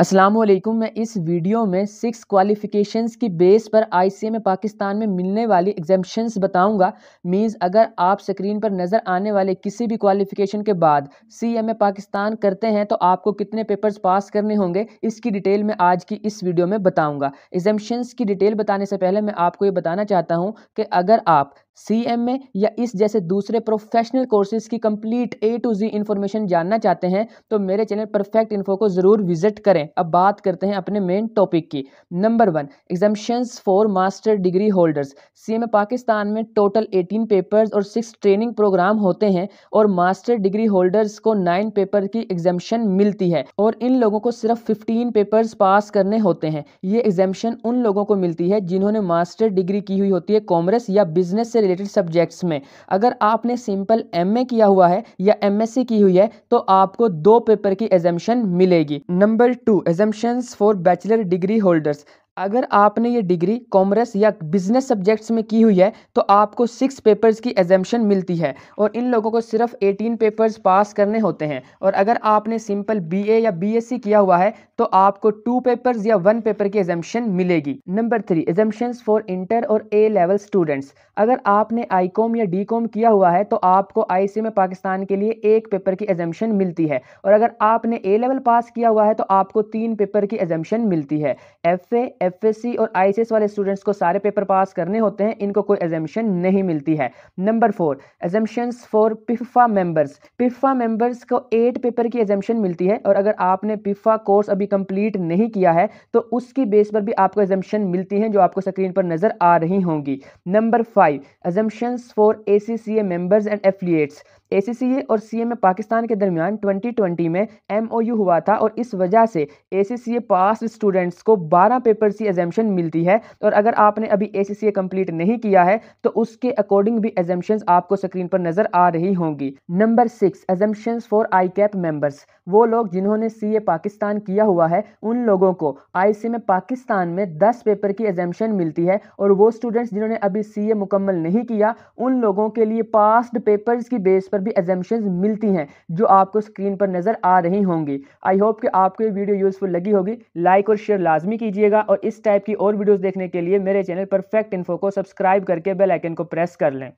असलम मैं इस वीडियो में सिक्स क्वालिफ़िकेशंस की बेस पर आईसीए में पाकिस्तान में मिलने वाली एग्जामेशंस बताऊंगा मीन्स अगर आप स्क्रीन पर नज़र आने वाले किसी भी क्वालिफ़िकेशन के बाद सी एम ए पाकिस्तान करते हैं तो आपको कितने पेपर्स पास करने होंगे इसकी डिटेल मैं आज की इस वीडियो में बताऊँगा एग्जामेशंस की डिटेल बताने से पहले मैं आपको ये बताना चाहता हूँ कि अगर आप सी एम ए या इस जैसे दूसरे प्रोफेशनल कोर्सेज की complete A to Z information जानना चाहते हैं तो मेरे चैनल परफेक्ट इन्फो को ज़रूर विजिट करें अब बात करते हैं अपने मेन टॉपिक की number one exemptions for master degree holders C M A Pakistan में टोटल एटीन पेपर्स और सिक्स ट्रेनिंग प्रोग्राम होते हैं और मास्टर डिग्री होल्डर्स को नाइन पेपर की एग्जामिशन मिलती है और इन लोगों को सिर्फ फिफ्टीन पेपर्स पास करने होते हैं ये एग्जामिशन उन लोगों को मिलती है जिन्होंने मास्टर डिग्री की हुई होती है कॉमर्स या बिजनेस से रिलेटेड सब्जेक्ट्स में अगर आपने सिंपल एम किया हुआ है या एम की हुई है तो आपको दो पेपर की एजम्पन मिलेगी number two exemptions for bachelor degree holders अगर आपने ये डिग्री कॉमर्स या बिजनेस सब्जेक्ट्स में की हुई है तो आपको सिक्स पेपर्स की एग्जामेशन मिलती है और इन लोगों को सिर्फ एटीन पेपर्स पास करने होते हैं और अगर आपने सिंपल बीए या बीएससी किया हुआ है तो आपको टू पेपर्स या वन पेपर की एग्जामेशन मिलेगी number three exemptions for inter और ए लेवल स्टूडेंट्स अगर आपने आई कॉम या डी कॉम किया हुआ है तो आपको आई में पाकिस्तान के लिए एक पेपर की एग्जामेशन मिलती है और अगर आपने ए लेवल पास किया हुआ है तो आपको तीन पेपर की एग्जामेशन मिलती है एफ ए एफएससी और आईसीएस वाले स्टूडेंट्स को सारे पेपर पास करने होते हैं इनको कोई एजेंशन नहीं मिलती है number four exemptions for PIPFA members PIPFA members को एट पेपर की एजेंशन मिलती है और अगर आपने पिफा कोर्स अभी कंप्लीट नहीं किया है तो उसकी बेस पर भी आपको एजेंशन मिलती है जो आपको स्क्रीन पर नज़र आ रही होंगी number five exemptions for A C C and affiliates A और सी में पाकिस्तान के दरमियान 2020 में एमओयू हुआ था और इस वजह से ए पास स्टूडेंट्स को 12 पेपर सी एजेंशन मिलती है और अगर आपने अभी ए सी कंप्लीट नहीं किया है तो उसके अकॉर्डिंग भी एजेंशन आपको स्क्रीन पर नजर आ रही होंगी number six exemption for ICAP members वो लोग जिन्होंने सी पाकिस्तान किया हुआ है उन लोगों को आई में पाकिस्तान में दस पेपर की एजेंशन मिलती है और वो स्टूडेंट्स जिन्होंने अभी सी मुकम्मल नहीं किया उन लोगों के लिए पास्ड पेपर्स की बेस पर भी एजम्पन्स मिलती हैं जो आपको स्क्रीन पर नज़र आ रही होंगी आई होप कि आपको ये वीडियो यूज़फुल लगी होगी लाइक और शेयर लाजमी कीजिएगा और इस टाइप की और वीडियोज़ देखने के लिए मेरे चैनल परफेक्ट इन्फो को सब्सक्राइब करके बेलाइकन को प्रेस कर लें